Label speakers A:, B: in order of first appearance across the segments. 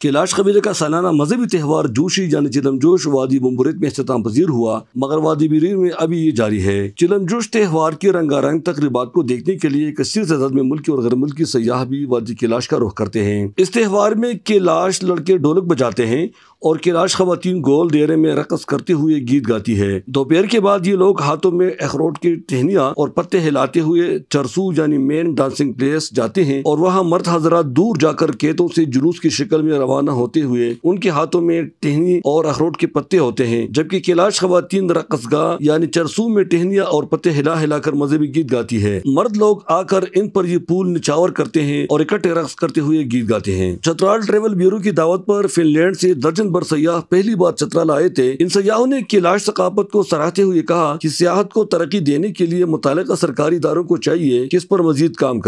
A: कैलाश कबीले का सालाना मजहबी त्यौहार जोशी यानी चिलमजोश वादी बम्बुरत में अख्ताम पजीर हुआ मगर वादी बिरीर में अभी ये जारी है चिलमजोश त्यौहार की रंगारंग तकरीबा को देखने के लिए कसीर तदाद में मुल्की और गैर मुल्की सयाह भी वादी कैलाश का रुख करते हैं इस त्यौहार में कैलाश लड़के ढोलक बजाते हैं और किराश खवतिन गोल देरे में रकस करते हुए गीत गाती है दोपहर के बाद ये लोग हाथों में अखरोट की टहनिया और पत्ते हिलाते हुए चरसू यानी मेन डांसिंग प्लेस जाते हैं और वहाँ मर्द हजरा दूर जाकर खेतों से जुलूस की शक्ल में रवाना होते हुए उनके हाथों में टहनी और अखरोट के पत्ते होते हैं जबकि कैलाश खवतिन रकसगा यानी चरसू में टहनिया और पत्ते हिला हिला कर मजहबी गीत गाती है मर्द लोग आकर इन पर ये पुल निचावर करते हैं और इकट्ठे रकस करते हुए गीत गाते हैं चतराल ट्रेवल ब्यूरो की दावत पर फिनलैंड से दर्जन वतन बर सयाह पहली बार चतराल आए थे इन सयाहों ने कैलाश सकाफत को सराहते हुए कहा की सियाहत को तरक्की देने के लिए मुताल सरकारी इदारों को चाहिए कि इस पर मजीद काम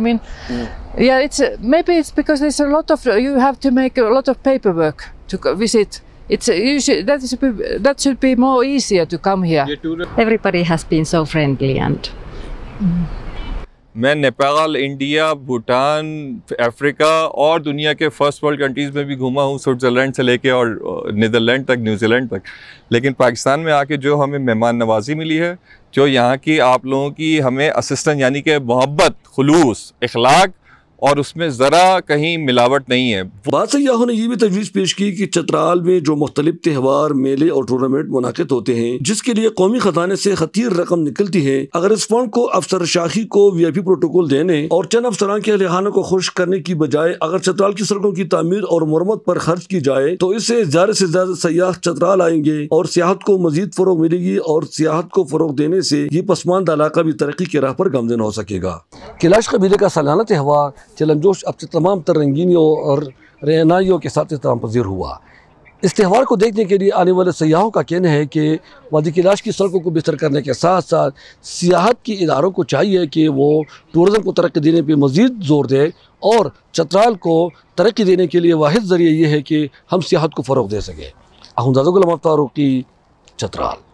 B: करे Yeah, it's maybe it's because there's a lot of you have to make a lot of paperwork to visit. It's usually that should be that should be more easier to come here. Everybody has been so friendly and. Mm. -hmm. मैं Nepal India Bhutan Africa और दुनिया के first world countries में भी घूमा हूँ Switzerland से लेके और नीदरलैंड तक न्यूजीलैंड तक लेकिन पाकिस्तान में आके जो हमें मेहमान नवाजी मिली है जो यहाँ की आप लोगों की हमें असिस्टेंट यानी कि मोहब्बत खलूस अखलाक और उसमें ज़रा कहीं मिलावट नहीं है
A: बादशाह ने यह भी तजवीज़ पेश की कि चतराल में जो मुख्तलिफ त्यौहार मेले और टूर्नामेंट मुनद होते हैं जिसके लिए कौमी खजाने से खतीर रकम निकलती है अगर इस फंड को अफसर शाखी को वी आई पी प्रोटोकॉल देने और चंद अफसर के रिहानों को खुश करने की बजाय अगर चतराल की सड़कों की तमीर और मरम्मत पर खर्च की जाए तो इससे ज्यादा से ज्यादा सयाह चतराल आएंगे और सियाहत को मजीद फरोग मिलेगी और सियाहत को फरोग देने से ये पसमानदा इलाका भी तरक्की के राह पर गमजन हो सकेगा कैलाश कबीले का सालाना त्यौहार चलमजोश से तमाम तर रंगीनियों और रहनाइयों के साथ इस तमाम पजीर हुआ इस त्यौहार को देखने के लिए आने वाले सयाहों का कहना है कि वादी कैलाश की सड़कों को बेहतर करने के साथ साथ सियाहत के इदारों को चाहिए कि वो टूरिज़म को तरक्की देने पर मज़ीद जोर दें और चतराल को तरक्की देने के लिए वाद ज़रिए यह है कि हम सियाहत को फ़रोग दे सकें अहमदाजुल की चतराल